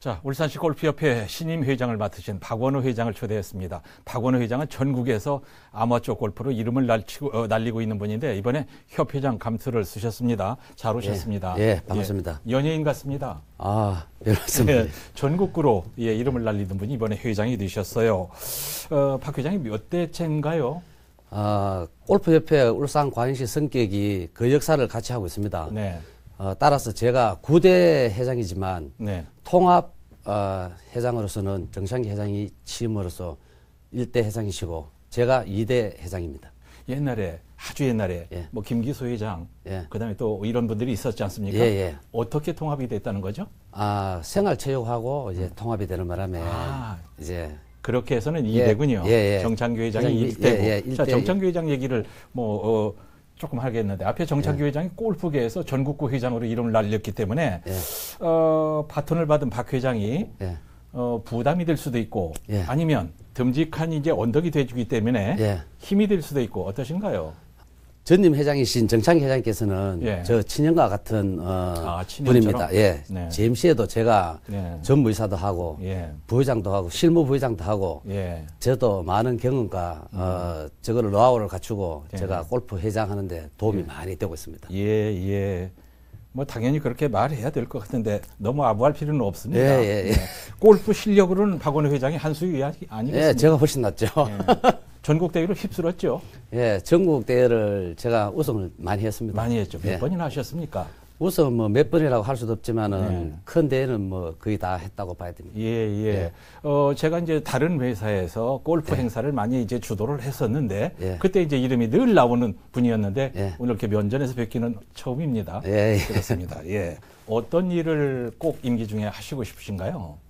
자, 울산시 골프협회 신임 회장을 맡으신 박원호 회장을 초대했습니다. 박원호 회장은 전국에서 아마추어 골프로 이름을 날치고, 어, 날리고 있는 분인데 이번에 협회장 감투를 쓰셨습니다. 잘 예, 오셨습니다. 예, 예 반갑습니다. 예, 연예인 같습니다. 아, 그렇습니다. 예, 예 전국구로 예, 이름을 날리는 분이 이번에 회장이 되셨어요. 어, 박 회장이 몇 대째인가요? 아, 골프협회 울산 관시 성격이 그 역사를 같이 하고 있습니다. 네. 어, 따라서 제가 9대 회장이지만 네. 통합 어, 회장으로서는 정상기 회장이 취임으로서 1대 회장이시고 제가 2대 회장입니다. 옛날에 아주 옛날에 예. 뭐 김기소 회장 예. 그다음에 또 이런 분들이 있었지 않습니까? 예, 예. 어떻게 통합이 됐다는 거죠? 아 생활체육하고 이제 음. 통합이 되는 바람에 아, 이제 그렇게 해서는 2대군요. 예, 예, 정창규 회장이 1대고 자 정창규 회장 얘기를 뭐 어, 조금 하겠는데 앞에 정착규 예. 회장이 골프계에서 전국구 회장으로 이름을 날렸기 때문에 예. 어, 바톤을 받은 박 회장이 예. 어, 부담이 될 수도 있고 예. 아니면 듬직한 이제 언덕이 돼주기 때문에 예. 힘이 될 수도 있고 어떠신가요? 전임 회장이신 정창희 회장께서는 예. 저 친형과 같은 어, 아, 분입니다. 예. 네. JMC에도 제가 네. 예. 전무이사도 하고 예. 부회장도 하고 실무 부회장도 하고 예. 저도 많은 경험과 음. 어, 저거를 노하우를 갖추고 예. 제가 골프 회장하는데 도움이 예. 많이 되고 있습니다. 예, 예. 뭐 당연히 그렇게 말해야 될 것 같은데 너무 아부할 필요는 없습니다. 예, 예, 예. 예. 골프 실력으로는 박원회 회장이 한 수 위 예, 아니겠습니까? 예, 제가 훨씬 낫죠. 예. 전국 대회를 휩쓸었죠. 예, 전국 대회를 제가 우승을 많이 했습니다. 많이 했죠. 몇 예. 번이나 하셨습니까? 우승뭐 몇 번이라고 할 수도 없지만은 네. 큰 대회는 뭐 거의 다 했다고 봐야 됩니다. 예, 예, 예. 어, 제가 이제 다른 회사에서 골프 예. 행사를 많이 이제 주도를 했었는데 예. 그때 이제 이름이 늘 나오는 분이었는데 예. 오늘 이렇게 면전에서 뵙기는 처음입니다. 예, 예, 그렇습니다. 예. 어떤 일을 꼭 임기 중에 하시고 싶으신가요?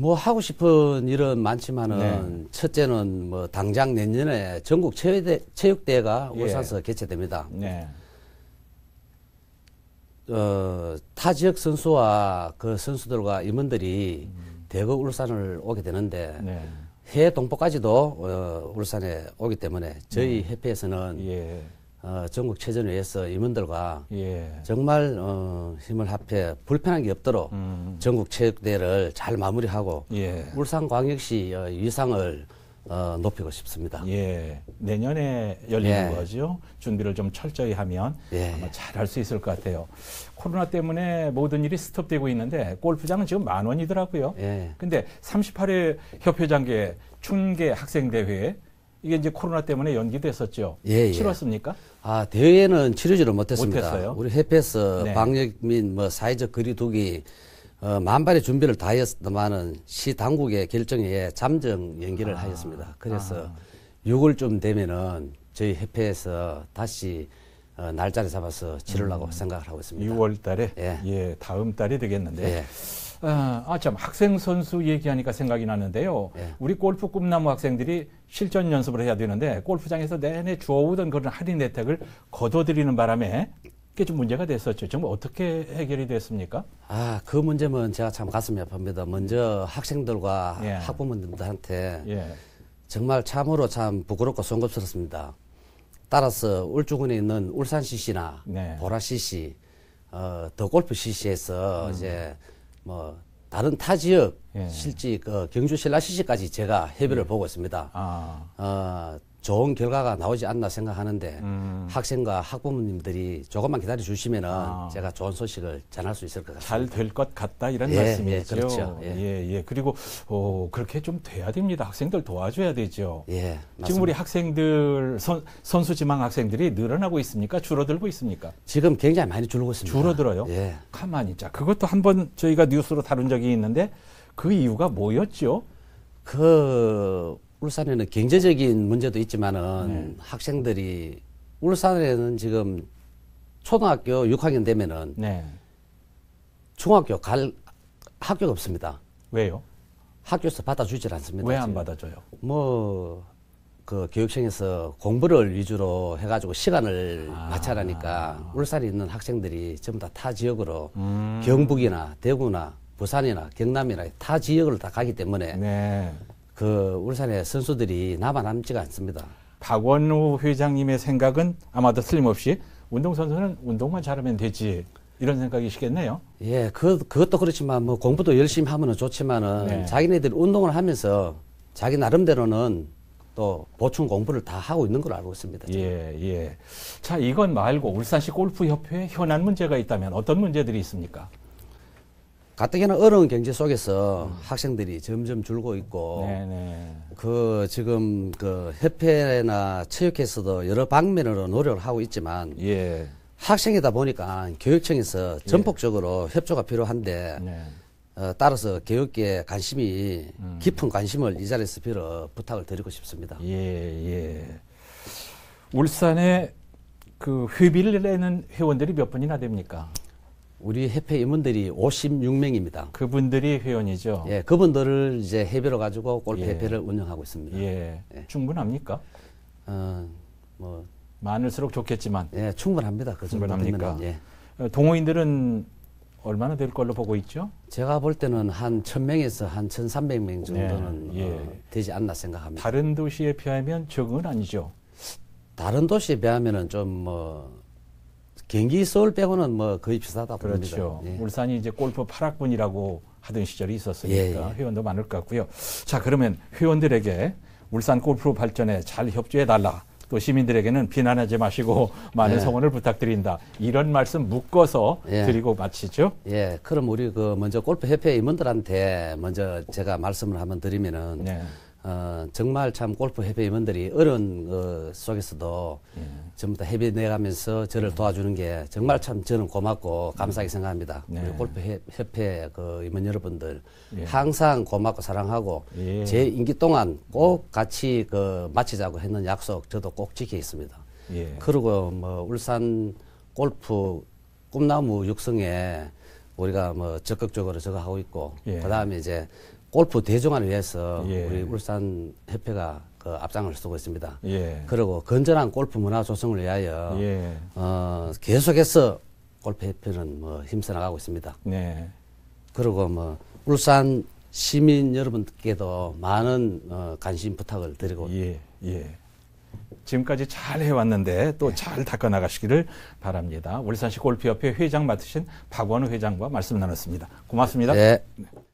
뭐 하고 싶은 일은 많지만은 네. 첫째는 뭐 당장 내년에 전국 체육대, 체육대회가 예. 울산서 개최됩니다. 네. 어, 타 지역 선수와 그 선수들과 임원들이 음. 대거 울산을 오게 되는데 네. 해외 동포까지도 어, 울산에 오기 때문에 저희 네. 협회에서는 예. 어, 전국 체전을 위해서 임원들과 예. 정말 어, 힘을 합해 불편한 게 없도록 음. 음. 전국 체육대회를 잘 마무리하고 예. 울산광역시 어, 위상을 어, 높이고 싶습니다. 예, 내년에 열리는 예. 거죠. 준비를 좀 철저히 하면 예. 잘할 수 있을 것 같아요. 코로나 때문에 모든 일이 스톱되고 있는데 골프장은 지금 만 원이더라고요. 예. 근데 38회 협회장계 춘계 학생대회 이게 이제 코로나 때문에 연기됐었죠. 예, 예. 치렀습니까? 아 대회는 치르지를 못했습니다. 못했어요? 우리 해피에서 네. 방역 및뭐 사회적 거리두기 어, 만발의 준비를 다했습니만은시 당국의 결정에 잠정 연기를 아, 하였습니다. 그래서 아. 6월쯤 되면은 저희 협회에서 다시 어, 날짜를 잡아서 치르려고 음, 생각을 하고 있습니다. 6월 달에 예. 예 다음 달이 되겠는데. 예. 어, 아, 참, 학생 선수 얘기하니까 생각이 나는데요. 네. 우리 골프 꿈나무 학생들이 실전 연습을 해야 되는데 골프장에서 내내 주어오던 그런 할인 혜택을 거둬들이는 바람에 그게 좀 문제가 됐었죠. 정좀 어떻게 해결이 됐습니까? 아, 그 문제는 제가 참 가슴이 아픕니다. 먼저 학생들과 예. 학부모님들한테 예. 정말 참으로 참 부끄럽고 송급스럽습니다. 따라서 울주군에 있는 울산 CC나 네. 보라 CC, 어, 더 골프 CC에서 음. 이제 뭐 다른 타 지역 예. 실지 그 경주 신라 시시까지 제가 협의를 예. 보고 있습니다. 아. 어, 좋은 결과가 나오지 않나 생각하는데 음. 학생과 학부모님들이 조금만 기다려 주시면은 아. 제가 좋은 소식을 전할 수 있을 것 같습니다. 잘 될 것 같다 이런 예, 예 말씀이죠. 예, 그렇죠. 예. 예, 예. 그리고 어, 그렇게 좀 돼야 됩니다. 학생들 도와줘야 되죠. 예. 맞습니다. 지금 우리 학생들 선, 선수 지망 학생들이 늘어나고 있습니까? 줄어들고 있습니까? 지금 굉장히 많이 줄고 있습니다. 줄어들어요. 예. 가만히 있자. 그것도 한번 저희가 뉴스로 다룬 적이 있는데 그 이유가 뭐였죠? 그 울산에는 경제적인 문제도 있지만은 네. 학생들이 울산에는 지금 초등학교 6학년 되면은 네. 중학교 갈 학교가 없습니다. 왜요? 학교에서 받아주질 않습니다. 왜 안 받아줘요? 뭐 그 교육청에서 공부를 위주로 해가지고 시간을 아. 맞춰라니까 울산에 있는 학생들이 전부 다 타 지역으로 음. 경북이나 대구나 부산이나 경남이나 타 지역을 다 가기 때문에 네. 그 울산의 선수들이 남아남지가 않습니다. 박원호 회장님의 생각은 아마도 틀림없이 운동선수는 운동만 잘하면 되지 이런 생각이시겠네요. 예, 그, 그것도 그렇지만 뭐 공부도 열심히 하면 좋지만은 네. 자기네들이 운동을 하면서 자기 나름대로는 또 보충 공부를 다 하고 있는 걸 알고 있습니다. 예, 예. 자, 이건 말고 울산시 골프협회 현안 문제가 있다면 어떤 문제들이 있습니까? 가뜩이나 어려운 경제 속에서 학생들이 점점 줄고 있고 네네. 네. 그 지금 그 협회나 체육회에서도 여러 방면으로 노력을 하고 있지만 예. 학생이다 보니까 교육청에서 예. 전폭적으로 예. 협조가 필요한데 네. 어, 따라서 교육계에 관심이 음. 깊은 관심을 이 자리에서 빌어 부탁을 드리고 싶습니다. 예 예. 울산에 그 회비를 내는 회원들이 몇 분이나 됩니까? 우리 협회 임원들이 56명입니다. 그분들이 회원이죠. 예, 그분들을 이제 협회로 가지고 골프 협회를 예. 운영하고 있습니다. 예. 예. 충분합니까? 어, 뭐 많을수록 좋겠지만. 예, 충분합니다. 그 충분합니까? 예. 어, 동호인들은 얼마나 될 걸로 보고 있죠? 제가 볼 때는 한 1000명에서 한 1300명 정도는 예. 어, 되지 않나 생각합니다. 다른 도시에 비하면 적은 아니죠. 다른 도시에 비하면은 좀뭐 경기 서울 빼고는 뭐 거의 비슷하다 그렇죠. 예. 울산이 이제 골프 8학분이라고 하던 시절이 있었으니까 예, 예. 회원도 많을 것 같고요. 자 그러면 회원들에게 울산 골프 발전에 잘 협조해 달라. 또 시민들에게는 비난하지 마시고 많은 예. 성원을 부탁드린다. 이런 말씀 묶어서 예. 드리고 마치죠. 예. 그럼 우리 그 먼저 골프 협회 임원들한테 먼저 제가 말씀을 한번 드리면은. 네. 어, 정말 참 골프 협회 임원들이 어려운 어, 속에서도 예. 전부 다 협의 내가면서 저를 예. 도와주는 게 정말 참 저는 고맙고 감사하게 생각합니다. 네. 그리 골프 협회 그 임원 여러분들 예. 항상 고맙고 사랑하고 예. 제 임기 동안 꼭 같이 그 마치자고 했는 약속 저도 꼭 지키겠습니다. 예. 그리고 뭐 울산 골프 꿈나무 육성에 우리가 뭐 적극적으로 저거 하고 있고 예. 그다음에 이제 골프 대중화를 위해서 예. 우리 울산 협회가 그 앞장을 쓰고 있습니다. 예. 그리고 건전한 골프 문화 조성을 위하여 예. 어, 계속해서 골프 협회는 뭐 힘써 나가고 있습니다. 네. 그리고 뭐 울산 시민 여러분께도 많은 어, 관심 부탁을 드리고 예. 예. 지금까지 잘 해왔는데 또잘 네. 닦아나가시기를 바랍니다. 울산시 골프협회 회장 맡으신 박원우 회장과 말씀 나눴습니다. 고맙습니다. 네.